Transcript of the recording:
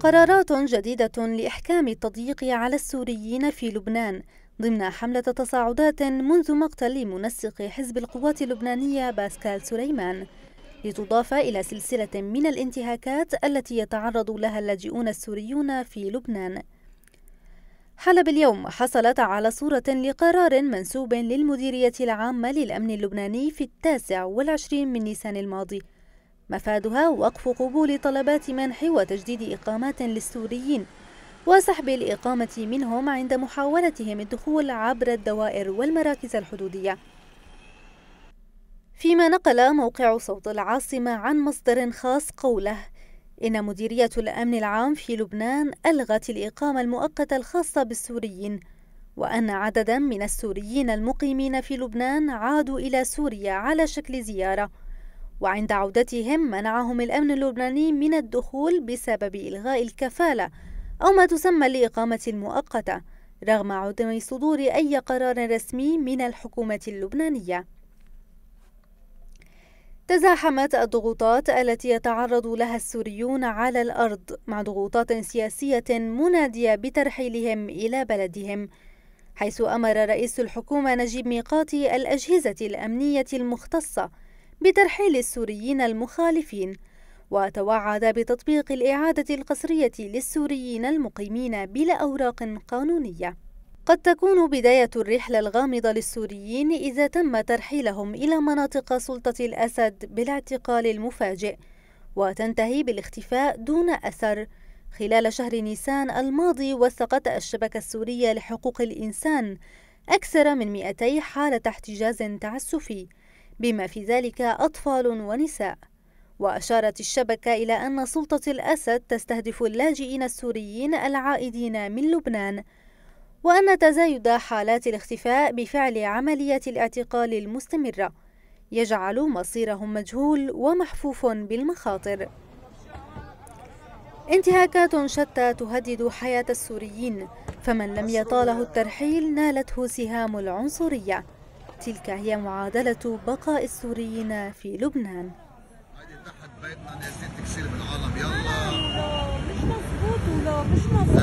قرارات جديدة لإحكام التضييق على السوريين في لبنان ضمن حملة تصاعدات منذ مقتل منسق حزب القوات اللبنانية باسكال سليمان لتضاف إلى سلسلة من الانتهاكات التي يتعرض لها اللاجئون السوريون في لبنان حلب اليوم حصلت على صورة لقرار منسوب للمديرية العامة للأمن اللبناني في التاسع والعشرين من نيسان الماضي مفادها وقف قبول طلبات منح وتجديد إقامات للسوريين وسحب الإقامة منهم عند محاولتهم الدخول عبر الدوائر والمراكز الحدودية فيما نقل موقع صوت العاصمة عن مصدر خاص قوله إن مديرية الأمن العام في لبنان ألغت الإقامة المؤقتة الخاصة بالسوريين وأن عددا من السوريين المقيمين في لبنان عادوا إلى سوريا على شكل زيارة وعند عودتهم منعهم الأمن اللبناني من الدخول بسبب إلغاء الكفالة أو ما تسمى الإقامة المؤقتة رغم عدم صدور أي قرار رسمي من الحكومة اللبنانية تزاحمت الضغوطات التي يتعرض لها السوريون على الأرض مع ضغوطات سياسية منادية بترحيلهم إلى بلدهم حيث أمر رئيس الحكومة نجيب ميقاتي الأجهزة الأمنية المختصة بترحيل السوريين المخالفين وتوعد بتطبيق الإعادة القسرية للسوريين المقيمين بلا أوراق قانونية قد تكون بداية الرحلة الغامضة للسوريين إذا تم ترحيلهم إلى مناطق سلطة الأسد بالاعتقال المفاجئ وتنتهي بالاختفاء دون أثر خلال شهر نيسان الماضي وثقت الشبكة السورية لحقوق الإنسان أكثر من 200 حالة احتجاز تعسفي بما في ذلك أطفال ونساء وأشارت الشبكة إلى أن سلطة الأسد تستهدف اللاجئين السوريين العائدين من لبنان وأن تزايد حالات الاختفاء بفعل عملية الاعتقال المستمرة يجعل مصيرهم مجهول ومحفوف بالمخاطر انتهاكات شتى تهدد حياة السوريين فمن لم يطاله الترحيل نالته سهام العنصرية تلك هي معادلة بقاء السوريين في لبنان تحت بيتنا نازلين تكسير بالعالم يلا مش مظبوط ولا مش مظبوط